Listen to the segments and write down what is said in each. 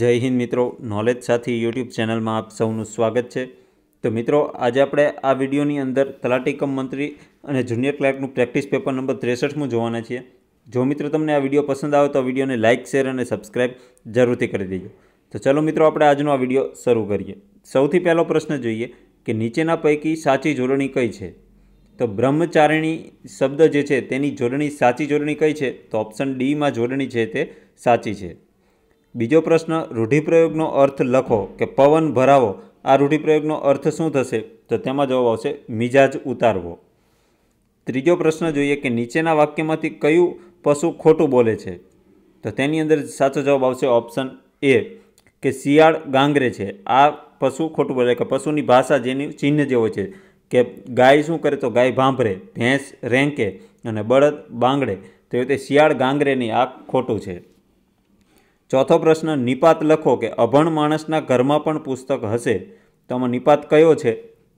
જય હિન્દ મિત્રો નોલેજ સાથી યુટ્યુબ ચેનલમાં આપ સૌનું સ્વાગત છે તો મિત્રો આજે આપણે આ વિડીયોની અંદર તલાટી કમ મંત્રી અને જુનિયર ક્લાર્કનું પ્રેક્ટિસ પેપર નંબર ત્રેસઠમું જોવાના છીએ જો મિત્રો તમને આ વિડીયો પસંદ આવે તો વિડીયોને લાઇક શેર અને સબસ્ક્રાઇબ જરૂરથી કરી દેજો તો ચલો મિત્રો આપણે આજનો આ વિડીયો શરૂ કરીએ સૌથી પહેલો પ્રશ્ન જોઈએ કે નીચેના પૈકી સાચી જોડણી કઈ છે તો બ્રહ્મચારિણી શબ્દ જે છે તેની જોડણી સાચી જોડણી કઈ છે તો ઓપ્શન ડીમાં જોડણી છે તે સાચી છે બીજો પ્રશ્ન રૂઢિપ્રયોગનો અર્થ લખો કે પવન ભરાવો આ રૂઢિપ્રયોગનો અર્થ શું થશે તો તેમાં જવાબ આવશે મિજાજ ઉતારવો ત્રીજો પ્રશ્ન જોઈએ કે નીચેના વાક્યમાંથી કયું પશુ ખોટું બોલે છે તો તેની અંદર સાચો જવાબ આવશે ઓપ્શન એ કે શિયાળ ગાંગરે છે આ પશુ ખોટું બોલે કે પશુની ભાષા જેની ચિહ્ન જેવો છે કે ગાય શું કરે તો ગાય ભાંભરે ભેંસ રેંકે અને બળદ બાંગડે તો એ રીતે શિયાળ ગાંગરેની આ ખોટું છે ચોથો પ્રશ્ન નિપાત લખો કે અભણ માણસના ઘરમાં પણ પુસ્તક હશે તો આમાં નિપાત કયો છે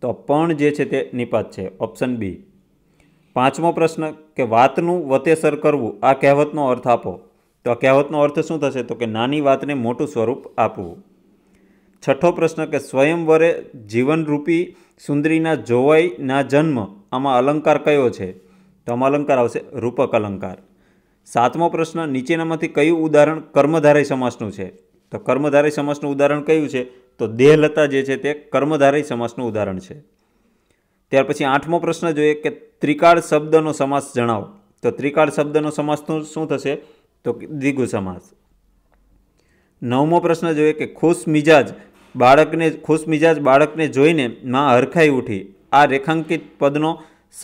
તો પણ જે છે તે નિપાત છે ઓપ્શન બી પાંચમો પ્રશ્ન કે વાતનું વતેસર કરવું આ કહેવતનો અર્થ આપો તો આ કહેવતનો અર્થ શું થશે તો કે નાની વાતને મોટું સ્વરૂપ આપવું છઠ્ઠો પ્રશ્ન કે સ્વયંવરે જીવનરૂપી સુંદરીના જોવાઈના જન્મ આમાં અલંકાર કયો છે તો આમાં અલંકાર આવશે રૂપક અલંકાર સાતમો પ્રશ્ન નીચેનામાંથી કયું ઉદાહરણ કર્મધારય સમાસનું છે તો કર્મધારય સમાસનું ઉદાહરણ કયું છે તો દેહલતા જે છે તે કર્મધારય સમાસનું ઉદાહરણ છે ત્યાર પછી આઠમો પ્રશ્ન જોઈએ કે ત્રિકાળ શબ્દનો સમાસ જણાવો તો ત્રિકાળ શબ્દનો સમાસનું શું થશે તો દ્વિગુ સમાસ નવમો પ્રશ્ન જોઈએ કે ખુશ મિજાજ બાળકને ખુશ મિજાજ બાળકને જોઈને માં હરખાઈ ઉઠી આ રેખાંકિત પદનો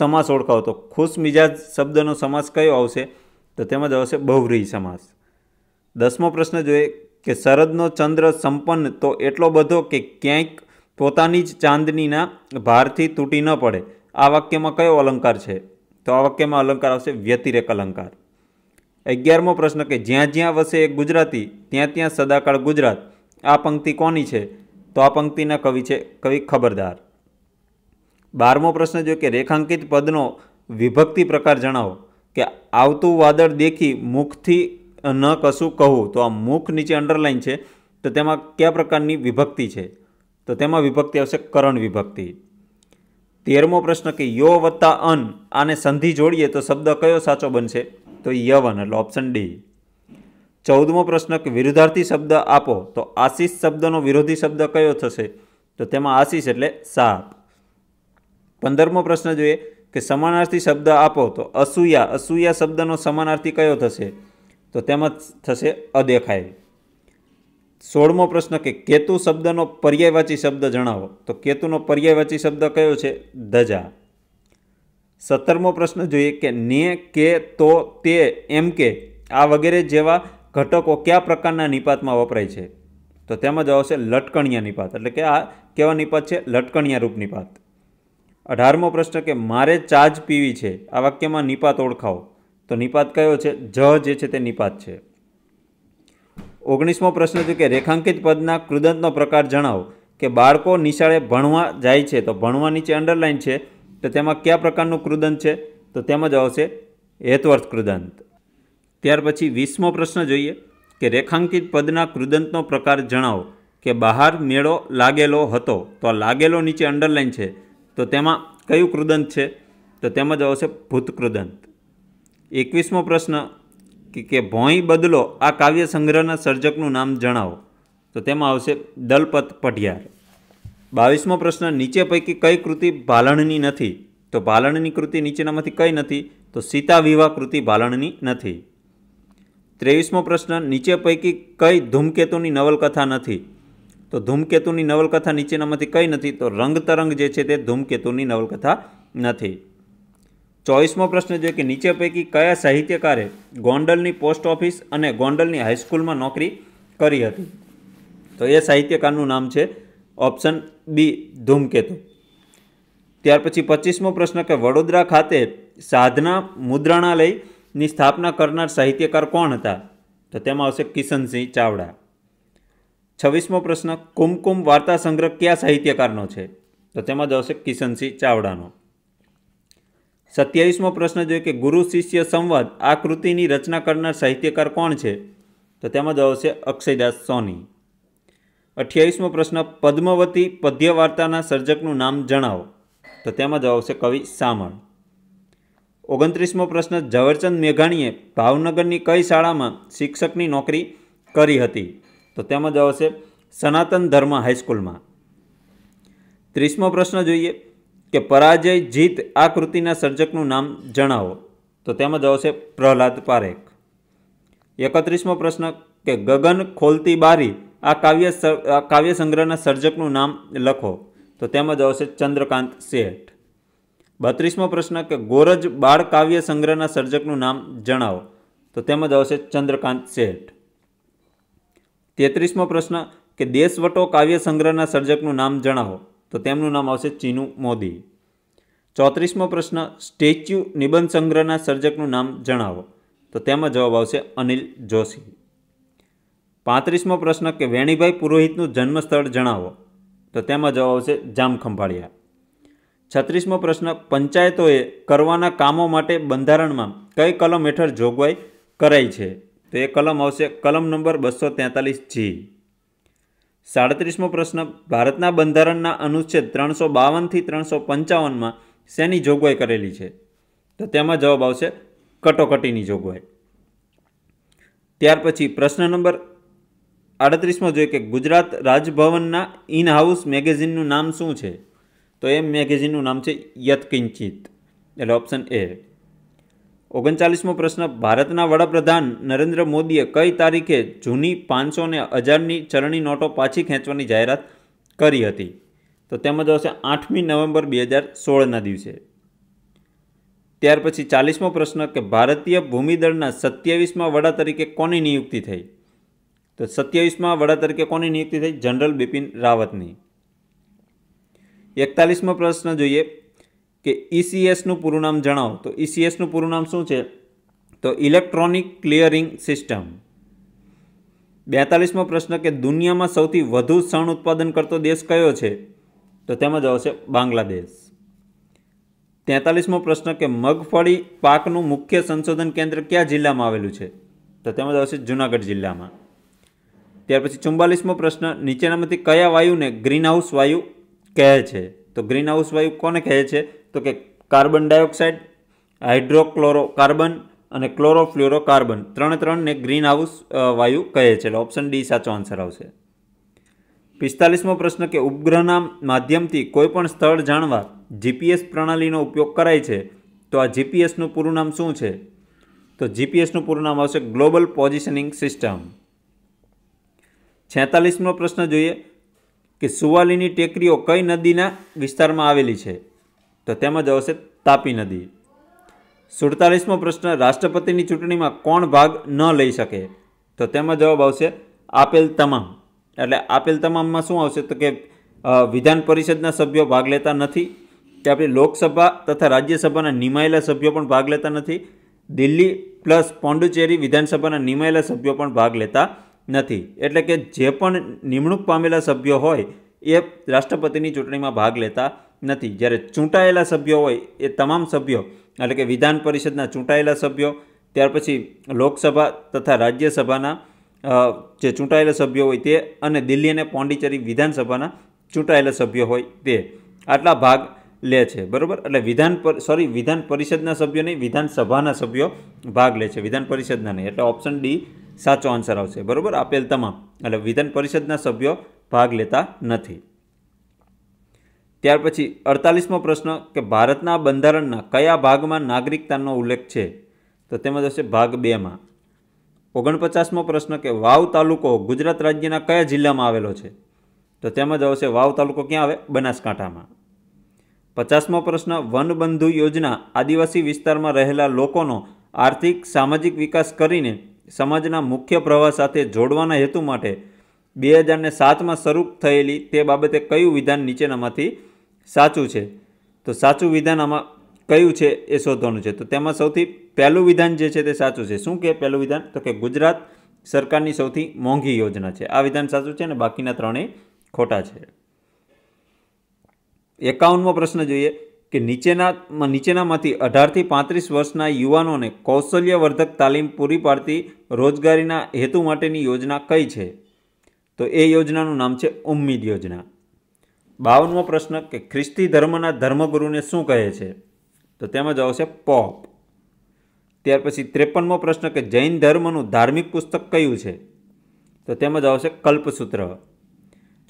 સમાસ ઓળખાવો તો ખુશ મિજાજ શબ્દનો સમાસ કયો આવશે તો તેમાં જવાબ છે બહુવ્રીહી સમાસ દસમો પ્રશ્ન જોઈએ કે શરદનો ચંદ્ર સંપન્ન તો એટલો બધો કે ક્યાંક પોતાની જ ચાંદનીના ભારથી તૂટી ન પડે આ વાક્યમાં કયો અલંકાર છે તો આ વાક્યમાં અલંકાર આવશે વ્યતિરેક અલંકાર અગિયારમો પ્રશ્ન કે જ્યાં જ્યાં વસે એક ગુજરાતી ત્યાં ત્યાં સદાકાળ ગુજરાત આ પંક્તિ કોની છે તો આ પંક્તિના કવિ છે કવિ ખબરદાર બારમો પ્રશ્ન જો કે રેખાંકિત પદનો વિભક્તિ પ્રકાર જણાવો કે આવતું વાદળ દેખી મુખથી ન કશું કહું તો આ મુખ નીચે અંડરલાઇન છે તો તેમાં કયા પ્રકારની વિભક્તિ છે તો તેમાં વિભક્તિ આવશે કરણ વિભક્તિ તેરમો પ્રશ્ન કે યો વત્તા અન આને સંધિ જોડીએ તો શબ્દ કયો સાચો બનશે તો યવન એટલે ઓપ્શન ડી ચૌદમો પ્રશ્ન કે વિરુદ્ધાર્થી શબ્દ આપો તો આશીષ શબ્દનો વિરોધી શબ્દ કયો થશે તો તેમાં આશીષ એટલે સાપ પંદરમો પ્રશ્ન જોઈએ કે સમાનાર્થી શબ્દ આપો તો અસૂયા અસૂયા શબ્દનો સમાનાર્થી કયો થશે તો તેમાં થશે અદેખાય સોળમો પ્રશ્ન કે કેતુ શબ્દનો પર્યાયવાચી શબ્દ જણાવો તો કેતુનો પર્યાયવાચી શબ્દ કયો છે ધજા સત્તરમો પ્રશ્ન જોઈએ કે ને કે તો તે એમ કે આ વગેરે જેવા ઘટકો કયા પ્રકારના નિપાતમાં વપરાય છે તો તેમાં જવાબ છે લટકણિયા નિપાત એટલે કે આ કેવા નિપાત છે લટકણિયા રૂપ નિપાત અઢારમો પ્રશ્ન કે મારે ચા જ પીવી છે આ વાક્યમાં નિપાત ઓળખાવો તો નિપાત કયો છે જ જે છે તે નિપાત છે ઓગણીસમો પ્રશ્ન છે કે રેખાંકિત પદના કૃદંતનો પ્રકાર જણાવો કે બાળકો નિશાળે ભણવા જાય છે તો ભણવા નીચે અંડરલાઇન છે તો તેમાં કયા પ્રકારનું કૃદંત છે તો તેમાં જ આવશે હેતવર્થ કૃદંત ત્યાર પછી વીસમો પ્રશ્ન જોઈએ કે રેખાંકિત પદના કૃદંતનો પ્રકાર જણાવો કે બહાર મેળો લાગેલો હતો તો આ લાગેલો નીચે અંડરલાઇન છે તો તેમાં કયું કૃદંત છે તો તેમાં જ આવશે ભૂતકૃદંત એકવીસમો પ્રશ્ન કે ભોંય બદલો આ કાવ્ય સંગ્રહના સર્જકનું નામ જણાવો તો તેમાં આવશે દલપત પઢિયાર બાવીસમો પ્રશ્ન નીચે પૈકી કઈ કૃતિ ભાલણની નથી તો ભાલણની કૃતિ નીચેનામાંથી કઈ નથી તો સીતા વિવાહ કૃતિ ભાલણની નથી ત્રેવીસમો પ્રશ્ન નીચે પૈકી કઈ ધૂમકેતુની નવલકથા નથી તો ધૂમકેતુની નવલકથા નીચેનામાંથી કંઈ નથી તો રંગ તરંગ જે છે તે ધૂમકેતુની નવલકથા નથી ચોવીસમો પ્રશ્ન જોઈએ કે નીચે પૈકી કયા સાહિત્યકારે ગોંડલની પોસ્ટ ઓફિસ અને ગોંડલની હાઈસ્કૂલમાં નોકરી કરી હતી તો એ સાહિત્યકારનું નામ છે ઓપ્શન બી ધૂમકેતુ ત્યાર પછી પચીસમો પ્રશ્ન કે વડોદરા ખાતે સાધના મુદ્રણાલયની સ્થાપના કરનાર સાહિત્યકાર કોણ હતા તો તેમાં આવશે કિશનસિંહ ચાવડા છવ્વીસમો પ્રશ્ન કુમકુમ વાર્તા સંગ્રહ કયા સાહિત્યકારનો છે તો તેમાં જવાશે કિશનસિંહ ચાવડાનો સત્યાવીસમો પ્રશ્ન જોઈએ કે ગુરુ શિષ્ય સંવાદ આ કૃતિની રચના કરનાર સાહિત્યકાર કોણ છે તો તેમાં જવાબ અક્ષયદાસ સોની અઠ્યાવીસમો પ્રશ્ન પદ્મવતી પદ્ય વાર્તાના સર્જકનું નામ જણાવો તો તેમાં જવાબશે કવિ સામળ ઓગણત્રીસમો પ્રશ્ન ઝવેરચંદ મેઘાણીએ ભાવનગરની કઈ શાળામાં શિક્ષકની નોકરી કરી હતી તો તેમાં જવાબ આવશે સનાતન ધર્મ હાઈસ્કૂલમાં ત્રીસમો પ્રશ્ન જોઈએ કે પરાજય જીત આ કૃતિના સર્જકનું નામ જણાવો તો તેમાં જવાબ આવશે પ્રહલાદ પારેખ એકત્રીસમો પ્રશ્ન કે ગગન ખોલતી બારી આ કાવ્ય કાવ્ય સંગ્રહના સર્જકનું નામ લખો તો તેમાં જવાબ આવશે ચંદ્રકાંત શેઠ બત્રીસમો પ્રશ્ન કે ગોરજ બાળ કાવ્ય સંગ્રહના સર્જકનું નામ જણાવો તો તેમાં જવાબ આવશે ચંદ્રકાંત શેઠ તેત્રીસમો પ્રશ્ન કે દેશવટો કાવ્ય સંગ્રહના સર્જકનું નામ જણાવો તો તેમનું નામ આવશે ચીનુ મોદી ચોત્રીસમો પ્રશ્ન સ્ટેચ્યુ નિબંધ સંગ્રહના સર્જકનું નામ જણાવો તો તેમાં જવાબ આવશે અનિલ જોશી પાંત્રીસમો પ્રશ્ન કે વેણીભાઈ પુરોહિતનું જન્મસ્થળ જણાવો તો તેમાં જવાબ આવશે જામખંભાળિયા છત્રીસમો પ્રશ્ન પંચાયતોએ કરવાના કામો માટે બંધારણમાં કઈ કલમ હેઠળ જોગવાઈ કરાઈ છે તો એ કલમ આવશે કલમ નંબર બસો તેતાલીસ જી સાડત્રીસમો પ્રશ્ન ભારતના બંધારણના અનુચ્છેદ ત્રણસો બાવનથી ત્રણસો પંચાવનમાં શેની જોગવાઈ કરેલી છે તો તેમાં જવાબ આવશે કટોકટીની જોગવાઈ ત્યાર પછી પ્રશ્ન નંબર આડત્રીસમાં જોઈએ કે ગુજરાત રાજભવનના ઇન હાઉસ મેગેઝિનનું નામ શું છે તો એ મેગેઝિનનું નામ છે યતકિંચિત એટલે ઓપ્શન એ ઓગણચાલીસમો પ્રશ્ન ભારતના વડાપ્રધાન નરેન્દ્ર મોદીએ કઈ તારીખે જૂની પાંચસો ને હજારની ચરણી નોટો પાછી ખેંચવાની જાહેરાત કરી હતી તો તેમાં આવશે આઠમી નવેમ્બર બે હજાર સોળના દિવસે ત્યાર પછી ચાલીસમો પ્રશ્ન કે ભારતીય ભૂમિદળના સત્યાવીસમાં વડા તરીકે કોની નિયુક્તિ થઈ તો સત્યાવીસમાં વડા તરીકે કોની નિયુક્તિ થઈ જનરલ બિપિન રાવતની એકતાલીસમો પ્રશ્ન જોઈએ કે ઈસીએસનું e પૂરું નામ જણાવો તો ઈસીએસનું e પૂરું નામ શું છે તો ઇલેક્ટ્રોનિક ક્લિયરિંગ સિસ્ટમ બેતાલીસમો પ્રશ્ન કે દુનિયામાં સૌથી વધુ શણ ઉત્પાદન કરતો દેશ કયો છે તો તેમાં જ આવશે બાંગ્લાદેશ તેતાલીસમો પ્રશ્ન કે મગફળી પાકનું મુખ્ય સંશોધન કેન્દ્ર કયા જિલ્લામાં આવેલું છે તો તેમાં જ આવશે જૂનાગઢ જિલ્લામાં ત્યાર પછી ચુમ્બાલીસમો પ્રશ્ન નીચેનામાંથી કયા વાયુને ગ્રીનહાઉસ વાયુ કહે છે તો ગ્રીન હાઉસ વાયુ કોને કહે છે તો કે કાર્બન ડાયોક્સાઇડ હાઇડ્રોક્લોરો કાર્બન અને કાર્બન ત્રણે ત્રણને ગ્રીન હાઉસ વાયુ કહે છે એટલે ઓપ્શન ડી સાચો આન્સર આવશે પિસ્તાલીસમો પ્રશ્ન કે ઉપગ્રહના માધ્યમથી કોઈપણ સ્થળ જાણવા જીપીએસ પ્રણાલીનો ઉપયોગ કરાય છે તો આ જીપીએસનું પૂરું નામ શું છે તો જીપીએસનું પૂરું નામ આવશે ગ્લોબલ પોઝિશનિંગ સિસ્ટમ છેતાલીસમો પ્રશ્ન જોઈએ કે સુવાલીની ટેકરીઓ કઈ નદીના વિસ્તારમાં આવેલી છે તો તેમાં જ આવશે તાપી નદી સુડતાલીસમો પ્રશ્ન રાષ્ટ્રપતિની ચૂંટણીમાં કોણ ભાગ ન લઈ શકે તો તેમાં જવાબ આવશે આપેલ તમામ એટલે આપેલ તમામમાં શું આવશે તો કે વિધાન પરિષદના સભ્યો ભાગ લેતા નથી કે આપણી લોકસભા તથા રાજ્યસભાના નિમાયેલા સભ્યો પણ ભાગ લેતા નથી દિલ્હી પ્લસ પોંડુચેરી વિધાનસભાના નિમાયેલા સભ્યો પણ ભાગ લેતા નથી એટલે કે જે પણ નિમણૂક પામેલા સભ્યો હોય એ રાષ્ટ્રપતિની ચૂંટણીમાં ભાગ લેતા નથી જ્યારે ચૂંટાયેલા સભ્યો હોય એ તમામ સભ્યો એટલે કે વિધાન પરિષદના ચૂંટાયેલા સભ્યો ત્યાર પછી લોકસભા તથા રાજ્યસભાના જે ચૂંટાયેલા સભ્યો હોય તે અને દિલ્હી અને પોંડિચેરી વિધાનસભાના ચૂંટાયેલા સભ્યો હોય તે આટલા ભાગ લે છે બરાબર એટલે વિધાન પર સોરી વિધાન પરિષદના સભ્યો નહીં વિધાનસભાના સભ્યો ભાગ લે છે વિધાન પરિષદના નહીં એટલે ઓપ્શન ડી સાચો આન્સર આવશે બરાબર આપેલ તમામ એટલે વિધાન પરિષદના સભ્યો ભાગ લેતા નથી ત્યાર પછી અડતાલીસમો પ્રશ્ન કે ભારતના બંધારણના કયા ભાગમાં નાગરિકતાનો ઉલ્લેખ છે તો તેમાં થશે ભાગ બેમાં ઓગણપચાસમો પ્રશ્ન કે વાવ તાલુકો ગુજરાત રાજ્યના કયા જિલ્લામાં આવેલો છે તો તેમાં આવશે વાવ તાલુકો ક્યાં આવે બનાસકાંઠામાં પચાસમો પ્રશ્ન વનબંધુ યોજના આદિવાસી વિસ્તારમાં રહેલા લોકોનો આર્થિક સામાજિક વિકાસ કરીને સમાજના મુખ્ય પ્રવાહ સાથે જોડવાના હેતુ માટે બે હજારને સાતમાં શરૂ થયેલી તે બાબતે કયું વિધાન નીચેનામાંથી સાચું છે તો સાચું વિધાન આમાં કયું છે એ શોધવાનું છે તો તેમાં સૌથી પહેલું વિધાન જે છે તે સાચું છે શું કે પહેલું વિધાન તો કે ગુજરાત સરકારની સૌથી મોંઘી યોજના છે આ વિધાન સાચું છે અને બાકીના ત્રણેય ખોટા છે એકાવનમો પ્રશ્ન જોઈએ કે નીચેના નીચેનામાંથી અઢારથી પાંત્રીસ વર્ષના યુવાનોને કૌશલ્યવર્ધક તાલીમ પૂરી પાડતી રોજગારીના હેતુ માટેની યોજના કઈ છે તો એ યોજનાનું નામ છે ઉમ્મીદ યોજના બાવનમો પ્રશ્ન કે ખ્રિસ્તી ધર્મના ધર્મગુરુને શું કહે છે તો તેમાં જવાબ છે પોપ ત્યાર પછી ત્રેપનમો પ્રશ્ન કે જૈન ધર્મનું ધાર્મિક પુસ્તક કયું છે તો તેમાં જવાબ છે કલ્પસૂત્ર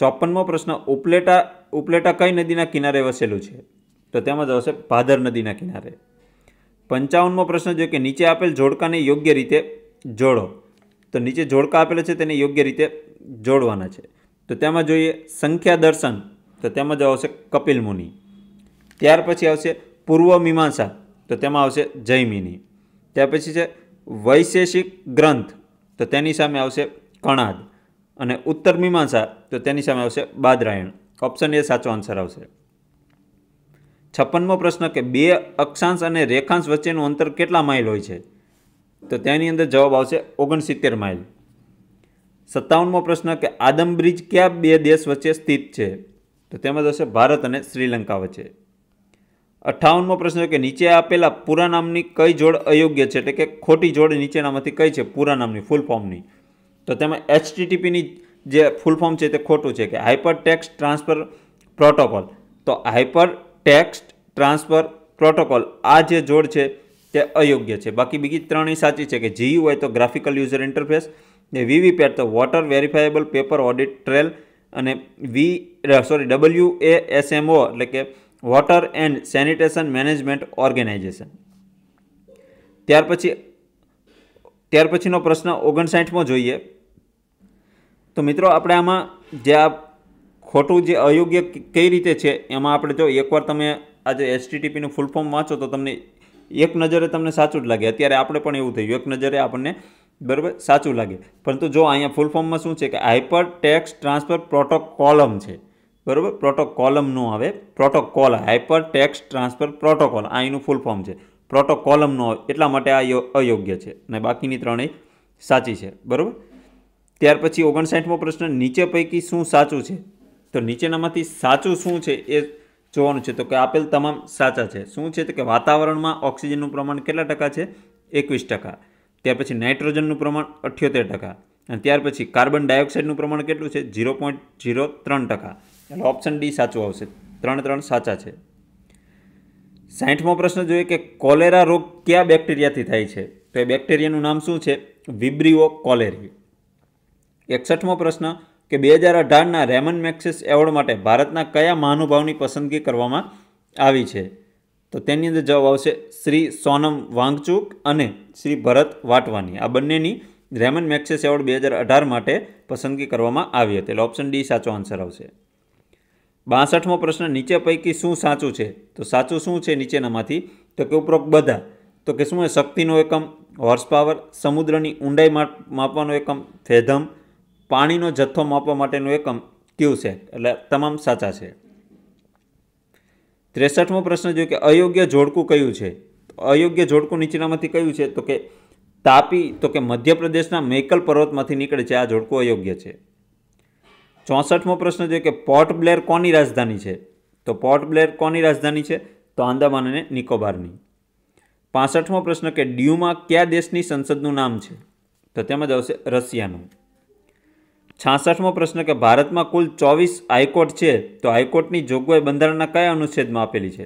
ચોપનમો પ્રશ્ન ઉપલેટા ઉપલેટા કઈ નદીના કિનારે વસેલું છે તો તેમાં જ આવશે ભાદર નદીના કિનારે પંચાવનમો પ્રશ્ન જો કે નીચે આપેલ જોડકાને યોગ્ય રીતે જોડો તો નીચે જોડકા આપેલા છે તેને યોગ્ય રીતે જોડવાના છે તો તેમાં જોઈએ સંખ્યા દર્શન તો તેમાં જ આવશે કપિલ મુનિ ત્યાર પછી આવશે પૂર્વ મીમાંસા તો તેમાં આવશે જૈમિની ત્યાર પછી છે વૈશેષિક ગ્રંથ તો તેની સામે આવશે કણાદ અને ઉત્તર મીમાંસા તો તેની સામે આવશે બાદરાયણ ઓપ્શન એ સાચો આન્સર આવશે છપ્પનમો પ્રશ્ન કે બે અક્ષાંશ અને રેખાંશ વચ્ચેનું અંતર કેટલા માઇલ હોય છે તો તેની અંદર જવાબ આવશે ઓગણસિત્તેર માઇલ સત્તાવનમો પ્રશ્ન કે આદમ બ્રિજ કયા બે દેશ વચ્ચે સ્થિત છે તો તેમાં જશે ભારત અને શ્રીલંકા વચ્ચે અઠ્ઠાવનમો પ્રશ્ન કે નીચે આપેલા પૂરા નામની કઈ જોડ અયોગ્ય છે એટલે કે ખોટી જોડ નીચેનામાંથી કઈ છે પૂરા નામની ફૂલ ફોર્મની તો તેમાં એચટીટીપીની જે ફૂલ ફોર્મ છે તે ખોટું છે કે હાઇપર ટેક્સ ટ્રાન્સફર પ્રોટોકોલ તો હાઇપર ટેક્સ્ટ ટ્રાન્સફર પ્રોટોકોલ આ જે જોડ છે તે અયોગ્ય છે બાકી બીજી ત્રણેય સાચી છે કે હોય તો ગ્રાફિકલ યુઝર ઇન્ટરફેસ ને વીવીપેટ તો voter verifiable paper audit trail અને V sorry W A SMO એટલે કે water and sanitation management organisation ત્યાર પછી ત્યાર પછીનો પ્રશ્ન ઓગણસાઠમો જોઈએ તો મિત્રો આપણે આમાં જે આ ખોટું જે અયોગ્ય કઈ રીતે છે એમાં આપણે જો એકવાર તમે આજે એસટીટીપીનું ફૂલ ફોર્મ વાંચો તો તમને એક નજરે તમને સાચું જ લાગે અત્યારે આપણે પણ એવું થયું એક નજરે આપણને બરાબર સાચું લાગે પરંતુ જો અહીંયા ફૂલ ફોર્મમાં શું છે કે હાઇપર ટેક્સ ટ્રાન્સફર પ્રોટોકોલમ છે બરાબર નો આવે protocol hypertext transfer protocol આ એનું ફૂલ ફોર્મ છે પ્રોટોકોલમનો એટલા માટે આ અયોગ્ય છે અને બાકીની ત્રણેય સાચી છે બરાબર ત્યાર પછી ઓગણસાઠમો પ્રશ્ન નીચે પૈકી શું સાચું છે તો નીચેનામાંથી સાચું શું છે એ જોવાનું છે તો કે આપેલ તમામ સાચા છે શું છે તો કે વાતાવરણમાં ઓક્સિજનનું પ્રમાણ કેટલા ટકા છે એકવીસ ટકા ત્યાર પછી નાઇટ્રોજનનું પ્રમાણ અઠ્યોતેર ટકા અને ત્યાર પછી કાર્બન ડાયોક્સાઇડનું પ્રમાણ કેટલું છે ઝીરો પોઈન્ટ ઝીરો ત્રણ ટકા એટલે ઓપ્શન ડી સાચું આવશે ત્રણ ત્રણ સાચા છે સાઠમો પ્રશ્ન જોઈએ કે કોલેરા રોગ કયા બેક્ટેરિયાથી થાય છે તો એ બેક્ટેરિયાનું નામ શું છે વિબ્રિઓ કોલેરી એકસઠમો પ્રશ્ન કે બે હજાર અઢારના રેમન મેક્સિસ એવોર્ડ માટે ભારતના કયા મહાનુભાવની પસંદગી કરવામાં આવી છે તો તેની અંદર જવાબ આવશે શ્રી સોનમ વાંગચુક અને શ્રી ભરત વાટવાની આ બંનેની રેમન મેક્સિસ એવોર્ડ બે હજાર અઢાર માટે પસંદગી કરવામાં આવી હતી એટલે ઓપ્શન ડી સાચો આન્સર આવશે બાસઠમો પ્રશ્ન નીચે પૈકી શું સાચું છે તો સાચું શું છે નીચેનામાંથી તો કે ઉપરોક્ત બધા તો કે શું શક્તિનો એકમ હોર્સ પાવર સમુદ્રની ઊંડાઈ માપવાનો એકમ ફેધમ પાણીનો જથ્થો માપવા માટેનું એકમ ક્યુ છે એટલે તમામ સાચા છે ત્રેસઠમો પ્રશ્ન જોયો કે અયોગ્ય જોડકું કયું છે અયોગ્ય જોડકું નીચેનામાંથી કયું છે તો કે તાપી તો કે મધ્યપ્રદેશના મેકલ પર્વતમાંથી નીકળે છે આ જોડકું અયોગ્ય છે ચોસઠમો પ્રશ્ન જોયો કે પોર્ટ બ્લેર કોની રાજધાની છે તો પોર્ટ બ્લેર કોની રાજધાની છે તો આંદામાન અને નિકોબારની પાસઠમો પ્રશ્ન કે ડ્યુમાં કયા દેશની સંસદનું નામ છે તો તેમાં જ આવશે રશિયાનું છાસઠમો પ્રશ્ન કે ભારતમાં કુલ ચોવીસ હાઈકોર્ટ છે તો હાઈકોર્ટની જોગવાઈ બંધારણના કયા અનુચ્છેદમાં આપેલી છે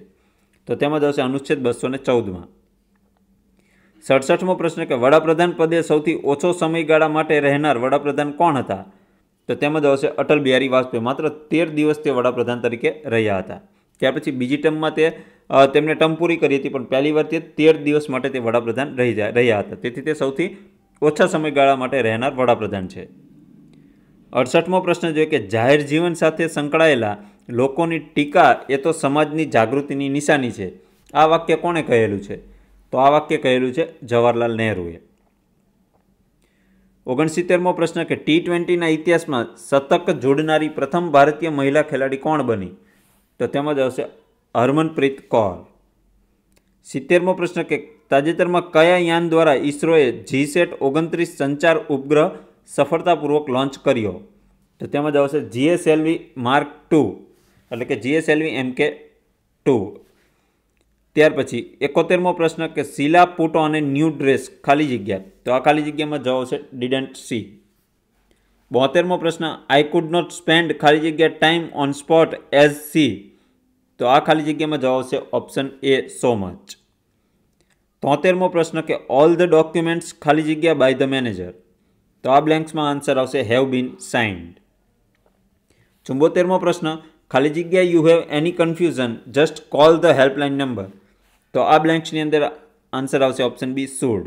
તો તેમાં જ આવશે અનુચ્છેદ બસો ને ચૌદમાં સડસઠમો પ્રશ્ન કે વડાપ્રધાન પદે સૌથી ઓછો સમયગાળા માટે રહેનાર વડાપ્રધાન કોણ હતા તો તેમાં જ આવશે અટલ બિહારી વાજપેયી માત્ર તેર દિવસ તે વડાપ્રધાન તરીકે રહ્યા હતા ત્યાર પછી બીજી ટર્મમાં તે તેમને ટર્મ પૂરી કરી હતી પણ પહેલી વાર તે તેર દિવસ માટે તે વડાપ્રધાન રહી રહ્યા હતા તેથી તે સૌથી ઓછા સમયગાળા માટે રહેનાર વડાપ્રધાન છે અડસઠમો પ્રશ્ન જોઈએ કે જાહેર જીવન સાથે સંકળાયેલા લોકોની ટીકા એ તો સમાજની જાગૃતિની નિશાની છે આ વાક્ય કોણે કહેલું છે તો આ વાક્ય કહેલું છે જવાહરલાલ નહેરુએ ઓગણસિત્તેરમો પ્રશ્ન કે ટી ટ્વેન્ટીના ઇતિહાસમાં શતક જોડનારી પ્રથમ ભારતીય મહિલા ખેલાડી કોણ બની તો તેમાં જ આવશે હરમનપ્રીત કૌર સિત્તેરમો પ્રશ્ન કે તાજેતરમાં કયા યાન દ્વારા ઇસરોએ જીસેટ ઓગણત્રીસ સંચાર ઉપગ્રહ सफलता पूर्वक लॉन्च करियो तो त्यमे जावसे जीएसएलवी मार्क 2 એટલે કે जीएसएलवी एमके 2 ત્યાર પછી 71મો પ્રશ્ન કે સીલા પોટો અને ન્યુ ડ્રેસ ખાલી જગ્યા તો આ ખાલી જગ્યામાં જવાબ આવશે ડીડન્ટ સી 72મો પ્રશ્ન આઈ કુડ નોટ સ્પেন্ড ખાલી જગ્યા time on spot as C તો આ ખાલી જગ્યામાં જવાબ આવશે ઓપ્શન એ સો મચ 73મો પ્રશ્ન કે ઓલ ધ ડોક્યુમેન્ટ્સ ખાલી જગ્યા બાય ધ મેનેજર તો આ બ્લેન્ક્સમાં આન્સર આવશે હેવ બીન સાઇન્ડ ચુંબોતેરમો પ્રશ્ન ખાલી જગ્યા you have any confusion just call the helpline number તો આ બ્લેન્ક્સની અંદર આન્સર આવશે ઓપ્શન બી સોળ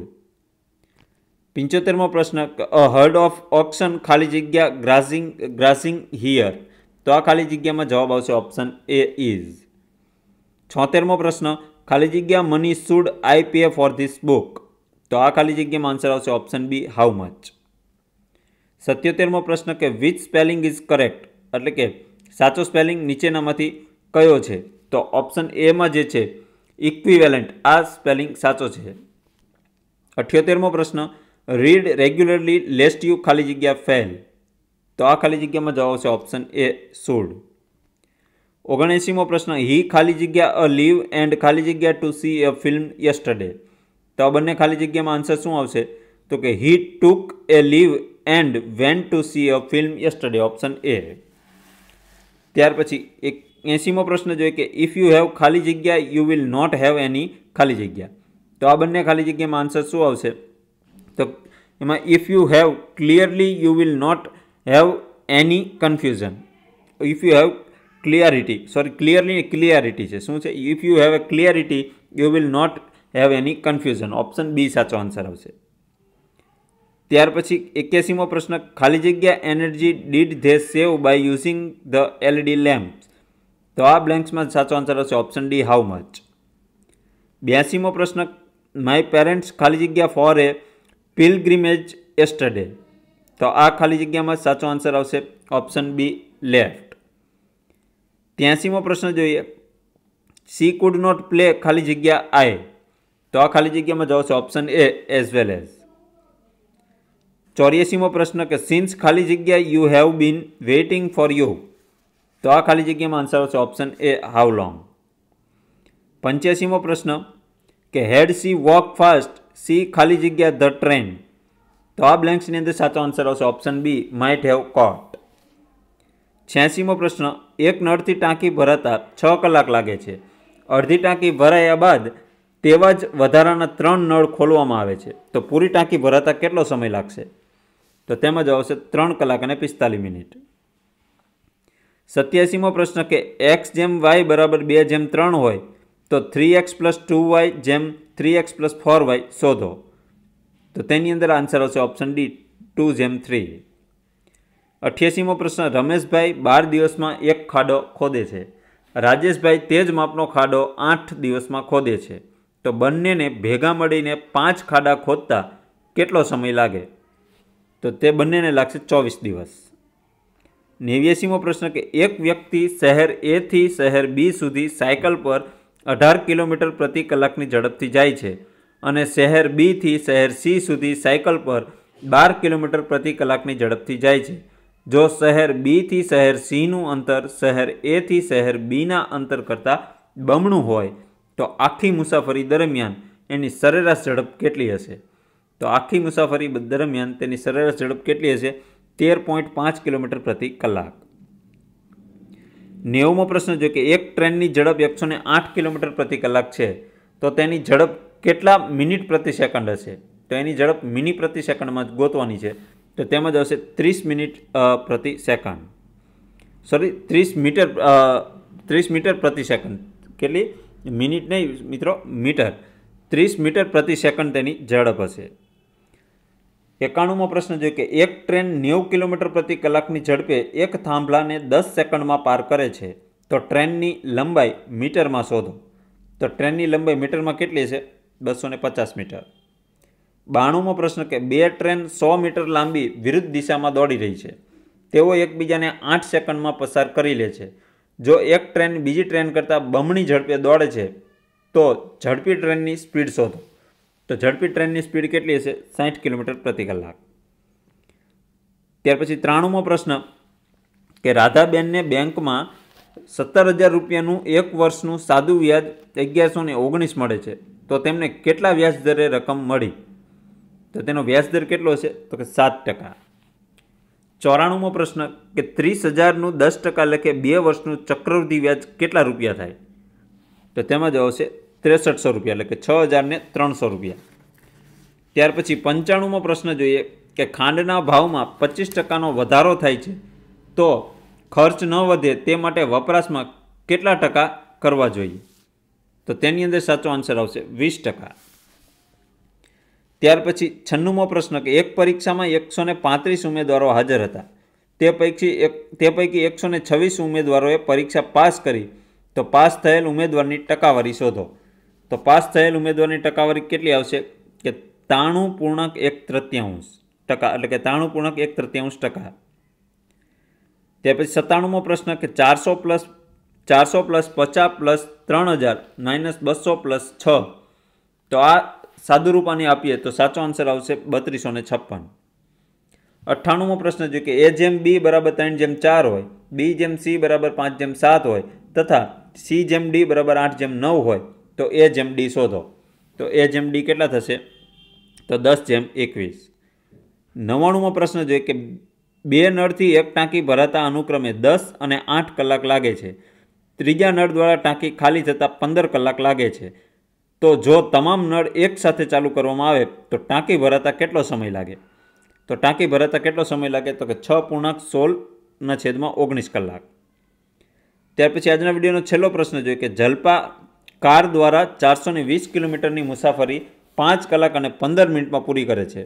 પંચોતેરમો પ્રશ્ન અ હર્ડ ઓફ ઓક્શન ખાલી જગ્યા ગ્રાસિંગ ગ્રાસિંગ હિયર તો આ ખાલી જગ્યામાં જવાબ આવશે ઓપ્શન એ ઇઝ છોતેરમો પ્રશ્ન ખાલી જગ્યા money should I pay for this book તો આ ખાલી જગ્યામાં આન્સર આવશે ઓપ્શન બી હાઉ મચ સત્યોતેરમો પ્રશ્ન કે વિચ સ્પેલિંગ ઇઝ કરેક્ટ એટલે કે સાચો સ્પેલિંગ નીચેનામાંથી કયો છે તો ઓપ્શન એમાં જે છે ઇક્વિવેલેન્ટ આ સ્પેલિંગ સાચો છે અઠ્યોતેરમો પ્રશ્ન રીડ રેગ્યુલરલી લેસ્ટ યુ ખાલી જગ્યા ફેલ તો આ ખાલી જગ્યામાં જવાબ આવશે ઓપ્શન એ સોળ ઓગણએંસીમો પ્રશ્ન હી ખાલી જગ્યા અ લીવ એન્ડ ખાલી જગ્યા to see a film yesterday તો આ બંને ખાલી જગ્યામાં આન્સર શું આવશે તો કે he took a leave and went to see a film yesterday option A त्यार पी एक एसीमो प्रश्न जो है कि इफ यू हैव खाली जगह you will not have any खाली जगह तो आ बने खाली जगह में आंसर शू आ तो यहाँ if you have clearly you will not have any confusion if you have clarity sorry clearly clarity है शू if you have a clarity you will not have any confusion option B साचो answer आ ત્યાર પછી એક્યાસીમો પ્રશ્ન ખાલી જગ્યા energy did they save by using the LED lamp તો આ બ્લેન્ક્સમાં સાચો આન્સર હશે ઓપ્શન ડી હાઉ મચ બ્યાસીમો પ્રશ્ન માય પેરેન્ટ્સ ખાલી જગ્યા ફોર એ પિલગ્રીમેજ એસ્ટરડે તો આ ખાલી જગ્યામાં સાચો આન્સર આવશે ઓપ્શન બી લેફ્ટ ત્યાંસીમો પ્રશ્ન જોઈએ સી કુડ નોટ પ્લે ખાલી જગ્યા આય તો આ ખાલી જગ્યામાં જવાશે option A as well as ચોર્યાસીમો પ્રશ્ન કે સિન્સ ખાલી જગ્યા you have been waiting for you તો આ ખાલી જગ્યામાં આન્સર આવશે ઓપ્શન એ હાઉ લોંગ પંચ્યાસીમો પ્રશ્ન કે had she walk fast she ખાલી જગ્યા ધ ટ્રેન તો આ બ્લેન્ક્સની અંદર સાચો આન્સર આવશે option B might have caught છ્યાસીમો પ્રશ્ન એક નળથી ટાંકી ભરાતા છ કલાક લાગે છે અડધી ટાંકી ભરાયા બાદ તેવા જ વધારાના ત્રણ નળ ખોલવામાં આવે છે તો પૂરી ટાંકી ભરાતા કેટલો સમય લાગશે તો તેમાં જવાબ આવશે ત્રણ કલાક અને પિસ્તાલીસ મિનિટ સત્યાસીમો પ્રશ્ન કે એક્સ જેમ વાય બરાબર બે જેમ ત્રણ હોય તો three x plus two y જેમ three x plus four y શોધો તો તેની અંદર આન્સર આવશે ઓપ્શન ડી ટુ જેમ થ્રી અઠ્યાસીમો પ્રશ્ન રમેશભાઈ બાર દિવસમાં એક ખાડો ખોદે છે રાજેશભાઈ તે જ માપનો ખાડો આઠ દિવસમાં ખોદે છે તો બંનેને ભેગા મળીને પાંચ ખાડા ખોદતા કેટલો સમય લાગે તો તે બંનેને લાગશે ચોવીસ દિવસ નેવ્યાસીમો પ્રશ્ન કે એક વ્યક્તિ શહેર એથી શહેર બી સુધી સાયકલ પર અઢાર કિલોમીટર પ્રતિ કલાકની ઝડપથી જાય છે અને શહેર બીથી શહેર સી સુધી સાયકલ પર બાર કિલોમીટર પ્રતિ કલાકની ઝડપથી જાય છે જો શહેર બીથી શહેર સીનું અંતર શહેર એથી શહેર બીના અંતર કરતાં બમણું હોય તો આખી મુસાફરી દરમિયાન એની સરેરાશ ઝડપ કેટલી હશે તો આખી મુસાફરી દરમિયાન તેની સરેરાશ ઝડપ કેટલી હશે તેર પોઈન્ટ પાંચ કિલોમીટર પ્રતિ કલાક નેવુંમો પ્રશ્ન જો કે એક ટ્રેનની ઝડપ એકસો ને આઠ કિલોમીટર પ્રતિ કલાક છે તો તેની ઝડપ કેટલા મિનિટ પ્રતિ સેકન્ડ હશે તો એની ઝડપ મિની પ્રતિ સેકન્ડમાં ગોતવાની છે તો તેમજ જ આવશે ત્રીસ મિનિટ પ્રતિ સેકન્ડ સોરી ત્રીસ મીટર ત્રીસ મીટર પ્રતિ સેકન્ડ કેટલી મિનિટ નહીં મિત્રો મીટર ત્રીસ મીટર પ્રતિ સેકન્ડ તેની ઝડપ હશે એકાણુંમાં પ્રશ્ન જોઈએ કે એક ટ્રેન નેવું કિલોમીટર પ્રતિ કલાકની ઝડપે એક થાંભલાને દસ સેકન્ડમાં પાર કરે છે તો ટ્રેનની લંબાઈ મીટરમાં શોધો તો ટ્રેનની લંબાઈ મીટરમાં કેટલી છે બસો પચાસ મીટર બાણુંમાં પ્રશ્ન કે બે ટ્રેન સો મીટર લાંબી વિરુદ્ધ દિશામાં દોડી રહી છે તેઓ એકબીજાને આઠ સેકન્ડમાં પસાર કરી લે છે જો એક ટ્રેન બીજી ટ્રેન કરતાં બમણી ઝડપે દોડે છે તો ઝડપી ટ્રેનની સ્પીડ શોધો તો ઝડપી ટ્રેનની સ્પીડ કેટલી હશે સાઠ કિલોમીટર પ્રતિ કલાક ત્યાર પછી ત્રાણુંમો પ્રશ્ન કે રાધાબેનને બેંકમાં સત્તર હજાર રૂપિયાનું એક વર્ષનું સાદું વ્યાજ અગિયારસો ને ઓગણીસ મળે છે તો તેમને કેટલા વ્યાજ દરે રકમ મળી તો તેનો વ્યાજ દર કેટલો છે તો કે સાત ટકા ચોરાણુંમો પ્રશ્ન કે ત્રીસ હજારનું દસ ટકા લખે બે વર્ષનું ચક્રવૃદ્ધિ વ્યાજ કેટલા રૂપિયા થાય તો તેમાં જવાબ છે ત્રેસઠસો રૂપિયા એટલે કે છ હજારને ત્રણસો રૂપિયા ત્યાર પછી પંચાણુંમાં પ્રશ્ન જોઈએ કે ખાંડના ભાવમાં પચીસ ટકાનો વધારો થાય છે તો ખર્ચ ન વધે તે માટે વપરાશમાં કેટલા ટકા કરવા જોઈએ તો તેની અંદર સાચો આન્સર આવશે વીસ ટકા ત્યાર પછી છન્નુંમો પ્રશ્ન કે એક પરીક્ષામાં એકસો પાંત્રીસ ઉમેદવારો હાજર હતા તે પૈકી એક તે પૈકી એકસો ને છવ્વીસ ઉમેદવારોએ પરીક્ષા પાસ કરી તો પાસ થયેલ ઉમેદવારની ટકાવારી શોધો તો પાસ થયેલ ઉમેદવારની ટકાવારી કેટલી આવશે કે ત્રાણું પૂર્ણક એક તૃત્યાંશ ટકા એટલે કે ત્રાણું પૂર્ણક એક તૃત્યાંશ ટકા ત્યાર પછી સત્તાણુંમો પ્રશ્ન કે ચારસો પ્લસ ચારસો પ્લસ પચાસ પ્લસ ત્રણ હજાર માઇનસ બસો પ્લસ છ તો આ સાદુ સાદુરૂપાની આપીએ તો સાચો આન્સર આવશે બત્રીસો ને છપ્પન અઠ્ઠાણુંમો પ્રશ્ન છે કે એ જેમ બી બરાબર ત્રણ જેમ ચાર હોય બી જેમ સી બરાબર પાંચ જેમ સાત હોય તથા સી જેમ ડી બરાબર આઠ જેમ નવ હોય તો એ જેમ ડી શોધો તો એ જેમ ડી કેટલા થશે તો દસ જેમ એકવીસ નવ્વાણુંમાં પ્રશ્ન જોઈએ કે બે નળથી એક ટાંકી ભરાતા અનુક્રમે દસ અને આઠ કલાક લાગે છે ત્રીજા નળ દ્વારા ટાંકી ખાલી થતાં પંદર કલાક લાગે છે તો જો તમામ નળ એક સાથે ચાલુ કરવામાં આવે તો ટાંકી ભરાતા કેટલો સમય લાગે તો ટાંકી ભરાતા કેટલો સમય લાગે તો કે છ પૂર્ણાંક સોળના છેદમાં ઓગણીસ કલાક ત્યાર પછી આજના વિડીયોનો છેલ્લો પ્રશ્ન જોઈએ કે જલપા કાર દ્વારા ચારસો ને વીસ કિલોમીટરની મુસાફરી પાંચ કલાક અને પંદર મિનિટમાં પૂરી કરે છે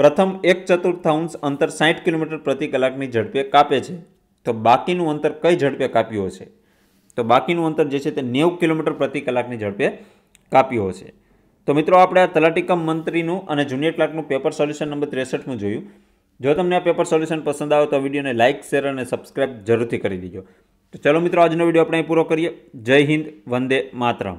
પ્રથમ એક ચતુર્થાંશ અંતર સાઠ કિલોમીટર પ્રતિ કલાકની ઝડપે કાપે છે તો બાકીનું અંતર કઈ ઝડપે કાપ્યું હશે તો બાકીનું અંતર જે છે તે નેવું કિલોમીટર પ્રતિ કલાકની ઝડપે કાપ્યું હશે તો મિત્રો આપણે આ તલાટીકમ મંત્રીનું અને જુનિયર ક્લાર્કનું પેપર સોલ્યુશન નંબર ત્રેસઠનું જોયું જો તમને આ પેપર સોલ્યુશન પસંદ આવે તો વિડીયોને લાઇક શેર અને સબસ્ક્રાઇબ જરૂરથી કરી દીજો તો ચલો મિત્રો આજનો વિડીયો આપણે પૂરો કરીએ જય હિન્દ વંદે માતરમ